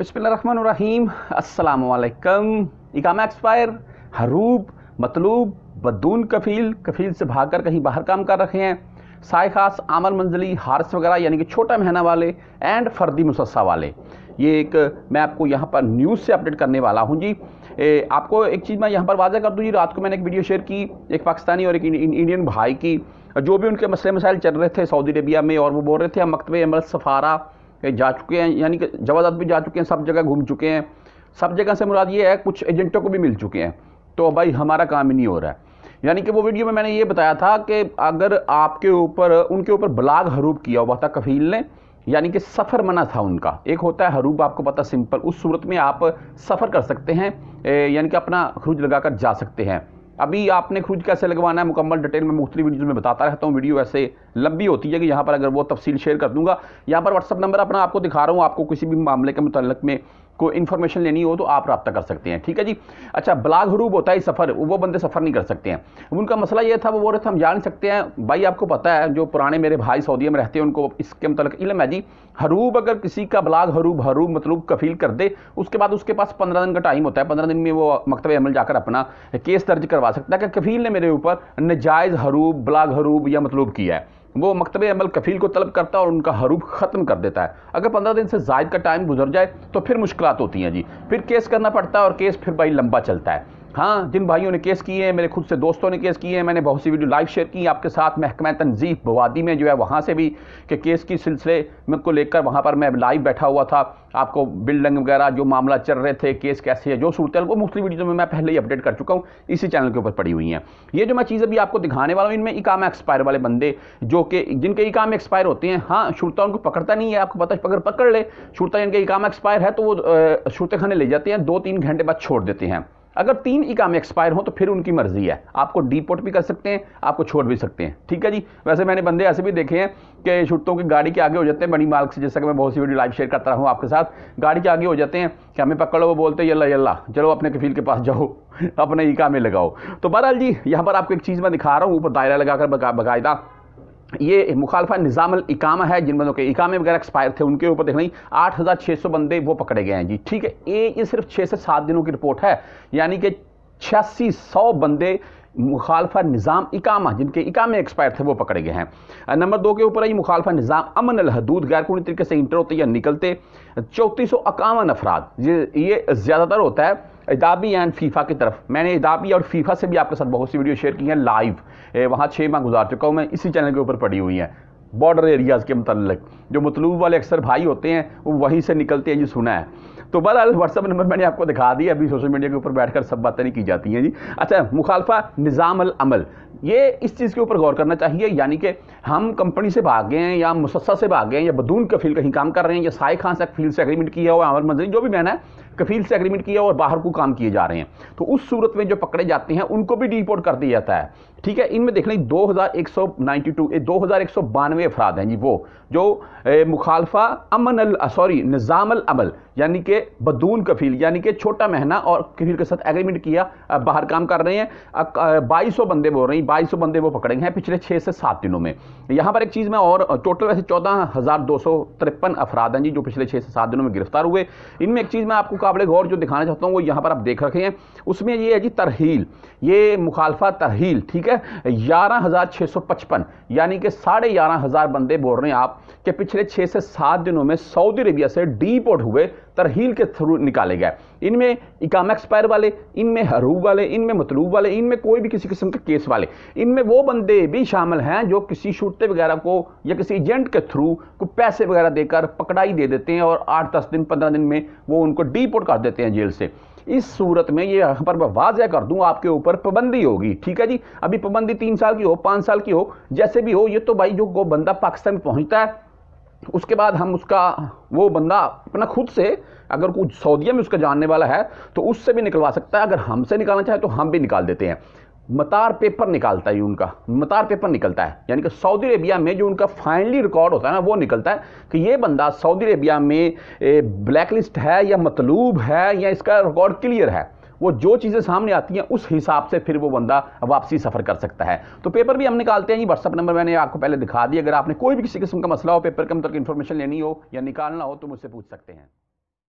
अस्सलाम वालेकुम इकामा एक्सपायर हरूब मतलूब बदून कफील कफील से भागकर कहीं बाहर काम कर रखे हैं साय खास आमल मंजिली हार्स वगैरह यानी कि छोटा महीना वाले एंड फर्दी मुसस्सा वाले ये एक मैं आपको यहाँ पर न्यूज़ से अपडेट करने वाला हूँ जी ए, आपको एक चीज़ मैं यहाँ पर वाजह कर दूँ जी रात को मैंने एक वीडियो शेयर की एक पाकिस्तानी और एक इंडियन भाई की जो भी उनके मसले मसाइल चल रहे थे सऊदी अरबिया में और वो बोल रहे थे हम मकतब अमल सफ़ारा कहीं जा चुके हैं यानी कि जवाहरात भी जा चुके हैं सब जगह घूम चुके हैं सब जगह से मुराद ये है कुछ एजेंटों को भी मिल चुके हैं तो भाई हमारा काम ही नहीं हो रहा है यानी कि वो वीडियो में मैंने ये बताया था कि अगर आपके ऊपर उनके ऊपर ब्लाग हरूप किया हुआ था कफील ने यानी कि सफ़र मना था उनका एक होता है हरूप आपको पता सिंपल उस सूरत में आप सफ़र कर सकते हैं यानी कि अपना खरूज लगाकर जा सकते हैं अभी आपने खुद कैसे लगवाना है मुकम्मल डिटेल में मुख्तलि वीडियो में बताता रहता हूँ वीडियो ऐसे लंबी होती है कि यहाँ पर अगर वो तफसील शेयर कर दूँगा यहाँ पर व्हाट्सअप नंबर अपना आपको दिखा रहा हूँ आपको किसी भी मामले के मुतल में को इन्फॉर्मेशन लेनी हो तो आप रब्ता कर सकते हैं ठीक है जी अच्छा ब्लाग हरूब होता है सफ़र वो बंदे सफ़र नहीं कर सकते हैं उनका मसला ये था वो बोल रहे थे हम जान सकते हैं भाई आपको पता है जो पुराने मेरे भाई सऊदी में रहते हैं उनको इसके मतलब इलम है जी हरूब अगर किसी का ब्लाग हरूब हरूब मतलब कफील कर दे उसके बाद उसके पास पंद्रह दिन का टाइम होता है पंद्रह दिन में वो मकतब अमल जाकर अपना केस दर्ज करवा सकता है कि कफील ने मेरे ऊपर नजायज़ हरूब ब्लाग हरूब या मतलूब किया है वो मकतब अमल कफ़ील को तलब करता है और उनका हरूफ ख़त्म कर देता है अगर पंद्रह दिन से जायद का टाइम गुजर जाए तो फिर मुश्किल होती हैं जी फिर केस करना पड़ता है और केस फिर भाई लंबा चलता है हाँ जिन भाइयों ने केस किए हैं मेरे खुद से दोस्तों ने केस किए हैं मैंने बहुत सी वीडियो लाइव शेयर की आपके साथ महकमा तनजीफ बवादी में जो है वहाँ से भी कि केस की सिलसिले में को लेकर वहाँ पर मैं लाइव बैठा हुआ था आपको बिल्डिंग वगैरह जो मामला चल रहे थे केस कैसे है जो सूरत वो मुख्तु वीडियो में तो मैं पहले ही अपडेट कर चुका हूँ इसी चैनल के ऊपर पड़ी हुई हैं ये जो मैं चीज़ें भी आपको दिखाने वाला हूँ इनमें इकाम एक्सपायर वाले बंदे जो कि जिनके इकाम एक्सपायर होते हैं हाँ शुरता उनको पकड़ता नहीं है आपको पता पकड़ पकड़ ले शुरता इनके इकाम एक्सपायर है तो वो शुरते खाने ले जाते हैं दो तीन घंटे बाद छोड़ देते हैं अगर तीन इकाम एक्सपायर हो तो फिर उनकी मर्जी है आपको डीपोर्ट भी कर सकते हैं आपको छोड़ भी सकते हैं ठीक है जी वैसे मैंने बंदे ऐसे भी देखे हैं कि छुट्टों की गाड़ी के आगे हो जाते हैं बड़ी मार्क से जैसा कि मैं बहुत सी वीडियो लाइव शेयर करता हूँ आपके साथ गाड़ी के आगे हो जाते हैं कि हमें पकड़ो वो बोलते हैं यल्ला यल्ला चलो अपने कफील के पास जाओ अपने इका में लगाओ तो बहरहाल जी यहाँ पर आपको एक चीज़ मैं दिखा रहा हूँ ऊपर दायरा लगाकर बकायदा ये मुखालफा निज़ाम इकामा है जिन बंदों के इकामे वगैरह एक्सपायर थे उनके ऊपर देख आठ हज़ार छः सौ बंदे वो पकड़े गए हैं जी ठीक है ये ये सिर्फ छः से सात दिनों की रिपोर्ट है यानी कि छियासी सौ बंदे मुखालफा निज़ाम इकामा जिनके इकामे एक्सपायर थे वो पकड़े गए हैं नंबर दो के ऊपर आई मुखालफा निज़ाम अमन अलहदूद कानूनी तरीके से इंटर होते या निकलते चौंतीस सौ अकावन अफराद ये ये ज़्यादातर होता है इदाबी एंड फीफा की तरफ मैंने इदाबी और फीफा से भी आपके साथ बहुत सी वीडियो शेयर की हैं लाइव वहाँ छः माह गुजार चुका हूँ मैं इसी चैनल के ऊपर पड़ी हुई हैं बॉर्डर एरियाज़ के मतलब जो मतलूब वाले अक्सर भाई होते हैं वो वहीं से निकलते हैं जो सुना है तो बहरहाल व्हाट्सअप नंबर मैंने आपको दिखा दिया अभी सोशल मीडिया के ऊपर बैठकर सब बातें नहीं की जाती हैं जी अच्छा मुखालफा निज़ाम अमल ये इस चीज़ के ऊपर गौर करना चाहिए यानी कि हम कंपनी से गए हैं या मुसस्सा से गए हैं या बदून का फील्ड कहीं काम कर रहे हैं या साई खान से फील्ड से एग्रीमेंट किया हुआ अमर मंजरी जो भी मैंने कफील से एग्रीमेंट किया और बाहर को काम किए जा रहे हैं तो उस सूरत में जो पकड़े जाते हैं उनको भी डिपोर्ट कर दिया जाता है ठीक है इनमें देख लें दो हज़ार एक सौ टू दो हज़ार एक सौ बानवे अफराद हैं जी वो जो मुखालफा अमन अल सॉरी निज़ाम अमल यानी कि बदून कफील यानी कि छोटा महना और कफील के साथ एग्रीमेंट किया बाहर काम कर रहे हैं बाईस सौ बंदे बोल रहे हैं बाईस सौ बंदे वो पकड़े हैं पिछले छः से सात दिनों में यहाँ पर एक चीज़ में और टोटल वैसे चौदह हज़ार दो सौ तिरपन अफराद हैं जी जो पिछले छः से सात दिनों में गिरफ्तार हुए इनमें एक चीज़ मैं आपको काबिल गौर जो दिखाना चाहता हूँ वो यहाँ पर आप देख रखे हैं उसमें ये है जी तरहील ये मुखालफा तरहील ठीक है ग्यारह हज़ार छः सौ पचपन यानी कि साढ़े ग्यारह हज़ार बंदे बोल रहे हैं आप कि पिछले छः से सात दिनों में सऊदी अरबिया से डीपोर्ट हुए तरहील के थ्रू निकाले गए इनमें इकाम एक्सपायर वाले इनमें हरूब वाले इनमें मतलूब वाले इनमें कोई भी किसी किस्म के केस वाले इनमें वो बंदे भी शामिल हैं जो किसी शूटते वगैरह को या किसी एजेंट के थ्रू को पैसे वगैरह देकर पकड़ाई दे देते हैं और आठ दस दिन पंद्रह दिन में वो उनको डीपोर्ट कर देते हैं जेल से इस सूरत में ये यहाँ पर मैं वाजह कर दूँ आपके ऊपर पाबंदी होगी ठीक है जी अभी पाबंदी तीन साल की हो पाँच साल की हो जैसे भी हो ये तो भाई जो वो बंदा पाकिस्तान में पहुँचता है उसके बाद हम उसका वो बंदा अपना खुद से अगर कुछ सऊदीया में उसका जानने वाला है तो उससे भी निकलवा सकता है अगर हमसे निकालना चाहे तो हम भी निकाल देते हैं मतार पेपर निकालता है उनका मतार पेपर निकलता है यानी कि सऊदी अरेबिया में जो उनका फाइनली रिकॉर्ड होता है ना वो निकलता है कि ये बंदा सऊदी अरेबिया में ब्लैक लिस्ट है या मतलूब है या इसका रिकॉर्ड क्लियर है वो जो चीज़ें सामने आती हैं उस हिसाब से फिर वो बंदा वापसी सफ़र कर सकता है तो पेपर भी हम निकालते हैं ये व्हाट्सअप नंबर मैंने आपको पहले दिखा दिया अगर आपने कोई भी किसी किस्म का मसला हो पेपर के मतलब इन्फॉर्मेशन लेनी हो या निकालना हो तो मुझसे पूछ सकते हैं